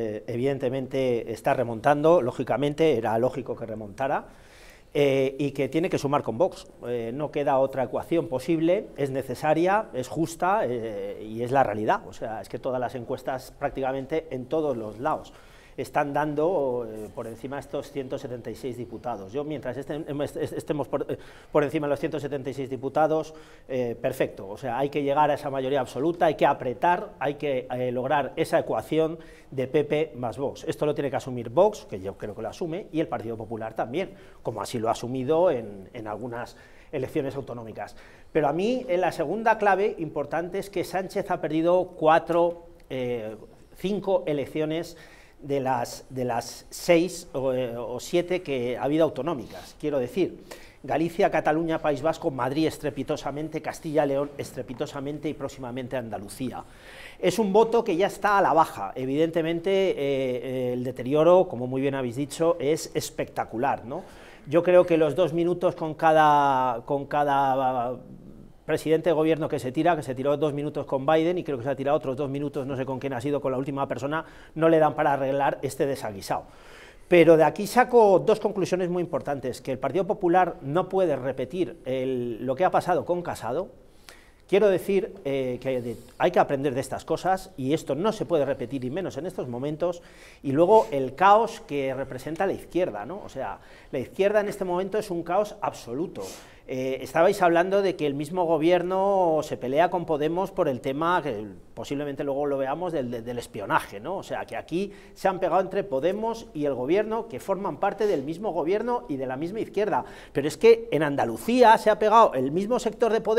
Eh, evidentemente está remontando, lógicamente era lógico que remontara, eh, y que tiene que sumar con Vox. Eh, no queda otra ecuación posible, es necesaria, es justa y es la realidad. O sea, es que todas las encuestas prácticamente en todos los lados están dando eh, por encima estos 176 diputados. Yo, mientras este, em, estemos eh, por, encima de los 176 diputados, eh, perfecto. O sea, hay que llegar a esa mayoría absoluta, hay que apretar, hay que lograr esa ecuación de PP más Vox. Esto lo tiene que asumir Vox, que yo creo que lo asume, y el Partido Popular también, como así lo ha asumido en, algunas elecciones autonómicas. Pero a mí la segunda clave importante es que Sánchez ha perdido cuatro, cinco elecciones de las, de las seis eh, o, siete que ha habido autonómicas, quiero decir. Galicia, Cataluña, País Vasco, Madrid estrepitosamente, Castilla, León estrepitosamente y próximamente Andalucía. Es un voto que ya está a la baja. Evidentemente, eh, eh, el deterioro, como muy bien habéis dicho, es espectacular. ¿no? Yo creo que los dos minutos con cada, con cada presidente de gobierno que se tira, que se tiró dos minutos con Biden y creo que se ha tirado otros dos minutos, no sé con quién ha sido, con la última persona, no le dan para arreglar este desaguisado. Pero de aquí saco dos conclusiones muy importantes, que el Partido Popular no puede repetir lo que ha pasado con Casado, Quiero decir eh, que hay que aprender de estas cosas y esto no se puede repetir y menos en estos momentos. Y luego el caos que representa la izquierda, ¿no? O sea, la izquierda en este momento es un caos absoluto. Eh, estabais hablando de que el mismo gobierno se pelea con Podemos por el tema, que posiblemente luego lo veamos, del, del, espionaje, ¿no? O sea, que aquí se han pegado entre Podemos y el gobierno, que forman parte del mismo gobierno y de la misma izquierda. Pero es que en Andalucía se ha pegado el mismo sector de Podemos